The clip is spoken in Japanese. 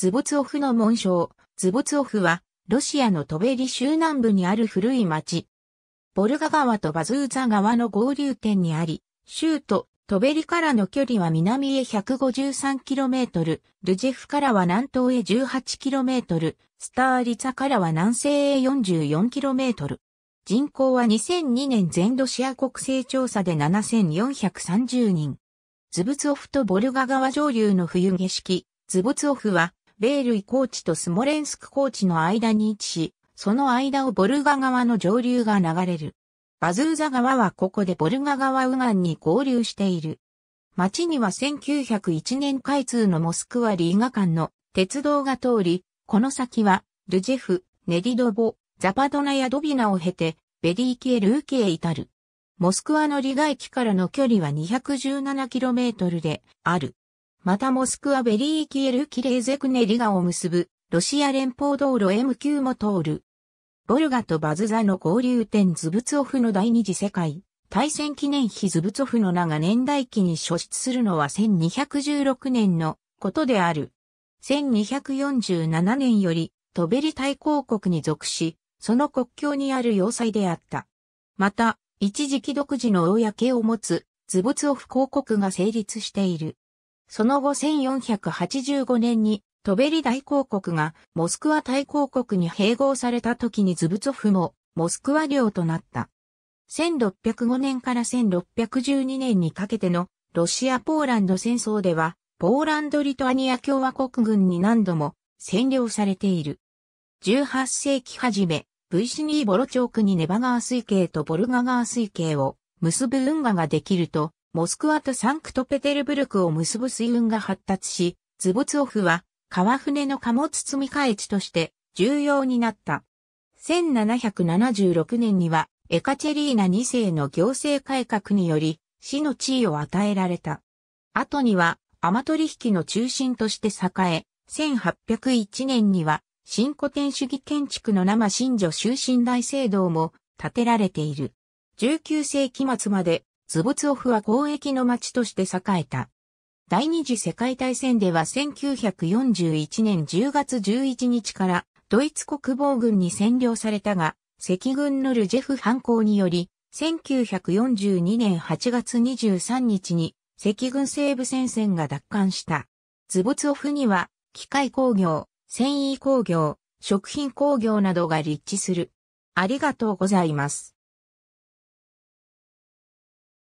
ズボツオフの紋章、ズボツオフは、ロシアのトベリ州南部にある古い町。ボルガ川とバズーザ川の合流点にあり、州都、トベリからの距離は南へ 153km、ルジェフからは南東へ 18km、スターリツァからは南西へ 44km。人口は2002年全ロシア国勢調査で7430人。ズブツオフとボルガ川上流の冬景色、ズブツオフはレールイコーチとスモレンスクコーチの間に位置し、その間をボルガ川の上流が流れる。バズーザ川はここでボルガ川右岸に合流している。町には1901年開通のモスクワリーガ間の鉄道が通り、この先はルジェフ、ネディドボ、ザパドナやドビナを経て、ベリーキエルーキへ至る。モスクワのリガ駅からの距離は 217km である。またモスクワベリーキエルキレーゼクネリガを結ぶロシア連邦道路 m 級も通る。ボルガとバズザの合流点ズブツオフの第二次世界大戦記念碑ズブツオフの名が年代記に初出するのは1216年のことである。1247年よりトベリ大公国に属し、その国境にある要塞であった。また、一時期独自の公を持つズブツオフ公国が成立している。その後1485年にトベリ大公国がモスクワ大公国に併合された時にズブツォフもモスクワ領となった。1605年から1612年にかけてのロシア・ポーランド戦争では、ポーランド・リトアニア共和国軍に何度も占領されている。18世紀初め、ブイシニーボロチョークにネバ川水系とボルガ川水系を結ぶ運河ができると、モスクワとサンクトペテルブルクを結ぶ水運が発達し、ズボツオフは川船の貨物積み替え地として重要になった。1776年にはエカチェリーナ2世の行政改革により市の地位を与えられた。後には天取引の中心として栄え、1801年には新古典主義建築の生新女終身大聖堂も建てられている。19世紀末までズボツオフは交易の町として栄えた。第二次世界大戦では1941年10月11日からドイツ国防軍に占領されたが、赤軍のルジェフ反抗により、1942年8月23日に赤軍西部戦線が奪還した。ズボツオフには機械工業、繊維工業、食品工業などが立地する。ありがとうございます。